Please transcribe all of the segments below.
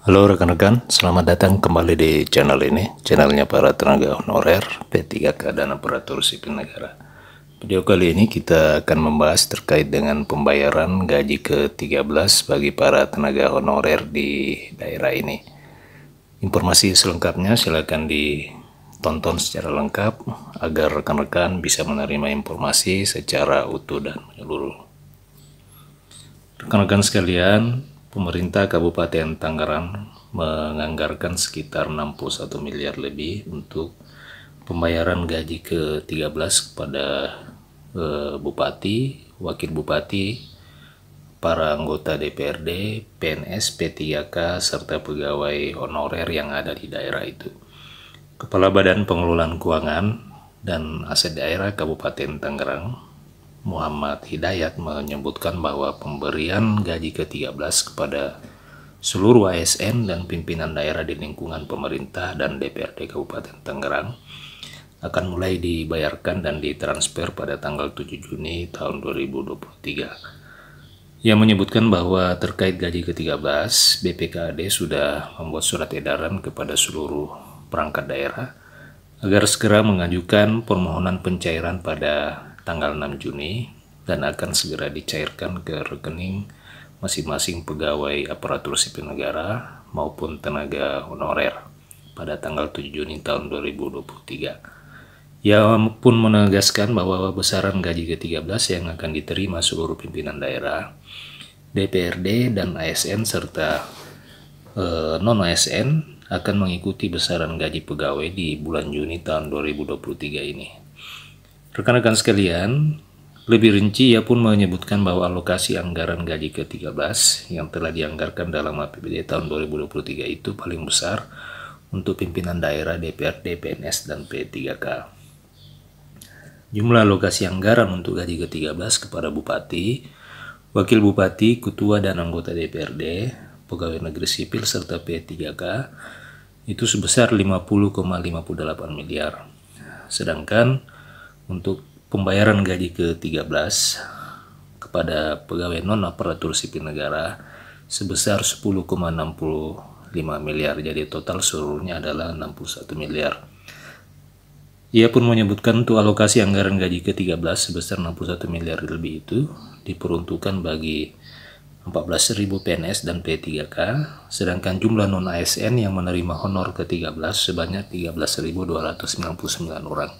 Halo rekan-rekan, selamat datang kembali di channel ini, channelnya para tenaga honorer P3K dan aparatur sipil negara. Video kali ini kita akan membahas terkait dengan pembayaran gaji ke-13 bagi para tenaga honorer di daerah ini. Informasi selengkapnya silakan ditonton secara lengkap agar rekan-rekan bisa menerima informasi secara utuh dan menyeluruh. Rekan-rekan sekalian, pemerintah Kabupaten Tangerang menganggarkan sekitar 61 miliar lebih untuk pembayaran gaji ke-13 kepada e, bupati, wakil bupati, para anggota DPRD, PNS, P3K serta pegawai honorer yang ada di daerah itu. Kepala Badan Pengelolaan Keuangan dan Aset Daerah Kabupaten Tangerang Muhammad Hidayat menyebutkan bahwa pemberian gaji ke-13 kepada seluruh ASN dan pimpinan daerah di lingkungan pemerintah dan DPRD Kabupaten Tangerang akan mulai dibayarkan dan ditransfer pada tanggal 7 Juni tahun 2023. Yang menyebutkan bahwa terkait gaji ke-13, BPKAD sudah membuat surat edaran kepada seluruh perangkat daerah agar segera mengajukan permohonan pencairan pada tanggal 6 Juni dan akan segera dicairkan ke rekening masing-masing pegawai aparatur sipil negara maupun tenaga honorer pada tanggal 7 Juni tahun 2023. Ia pun menegaskan bahwa besaran gaji ke-13 yang akan diterima seluruh pimpinan daerah, DPRD dan ASN serta e, eh, non-ASN akan mengikuti besaran gaji pegawai di bulan Juni tahun 2023 ini. Rekan-rekan sekalian, lebih rinci ia pun menyebutkan bahwa alokasi anggaran gaji ke-13 yang telah dianggarkan dalam APBD tahun 2023 itu paling besar untuk pimpinan daerah DPRD, PNS, dan P3K. Jumlah alokasi anggaran untuk gaji ke-13 kepada Bupati, Wakil Bupati, Ketua, dan anggota DPRD, pegawai negeri sipil, serta P3K itu sebesar 50,58 miliar. Sedangkan untuk pembayaran gaji ke-13 kepada pegawai non-aparatur sipil negara sebesar 10,65 miliar. Jadi total seluruhnya adalah 61 miliar. Ia pun menyebutkan untuk alokasi anggaran gaji ke-13 sebesar 61 miliar lebih itu diperuntukkan bagi 14.000 PNS dan P3K, sedangkan jumlah non-ASN yang menerima honor ke-13 sebanyak 13.299 orang.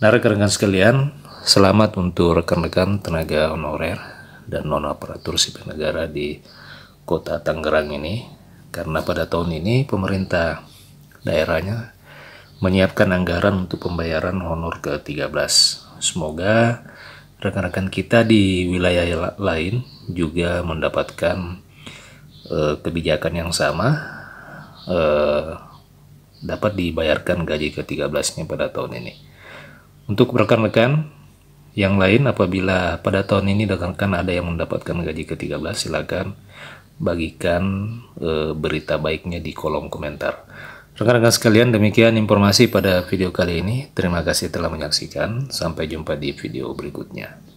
Nah rekan-rekan sekalian, selamat untuk rekan-rekan tenaga honorer dan non aparatur sipil negara di kota Tangerang ini karena pada tahun ini pemerintah daerahnya menyiapkan anggaran untuk pembayaran honor ke-13. Semoga rekan-rekan kita di wilayah lain juga mendapatkan uh, kebijakan yang sama uh, dapat dibayarkan gaji ke-13-nya pada tahun ini. Untuk rekan-rekan yang lain apabila pada tahun ini rekan-rekan ada yang mendapatkan gaji ke-13 silakan bagikan e, berita baiknya di kolom komentar. Rekan-rekan sekalian demikian informasi pada video kali ini. Terima kasih telah menyaksikan. Sampai jumpa di video berikutnya.